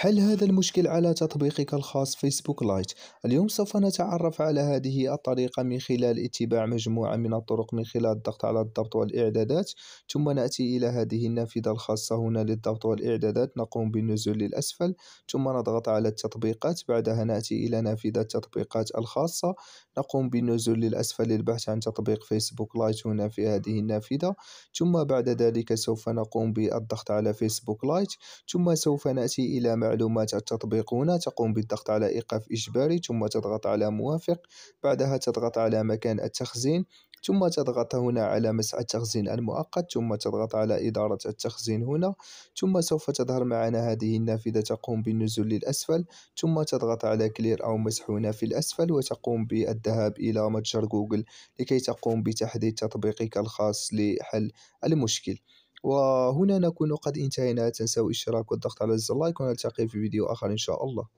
حل هذا المشكل على تطبيقك الخاص فيسبوك لايت اليوم سوف نتعرف على هذه الطريقة من خلال اتباع مجموعة من الطرق من خلال الضغط على الضبط والإعدادات ثم نأتي إلى هذه النافذة الخاصة هنا للضبط والإعدادات نقوم بالنزول للأسفل ثم نضغط على التطبيقات بعدها نأتي إلى نافذة التطبيقات الخاصة نقوم بالنزول للأسفل للبحث عن تطبيق فيسبوك لايت هنا في هذه النافذة ثم بعد ذلك سوف نقوم بالضغط على فيسبوك لايت ثم سوف نأتي إلى معلومات التطبيقون تقوم بالضغط على إيقاف إجباري ثم تضغط على موافق بعدها تضغط على مكان التخزين ثم تضغط هنا على مسح التخزين المؤقت ثم تضغط على إدارة التخزين هنا ثم سوف تظهر معنا هذه النافذة تقوم بالنزول للأسفل ثم تضغط على كلير أو مسح هنا في الأسفل وتقوم بالذهاب إلى متجر جوجل لكي تقوم بتحديد تطبيقك الخاص لحل المشكل وهنا نكون قد انتهينا لا تنسوا الاشتراك والضغط على زر اللايك ونلتقي في فيديو آخر إن شاء الله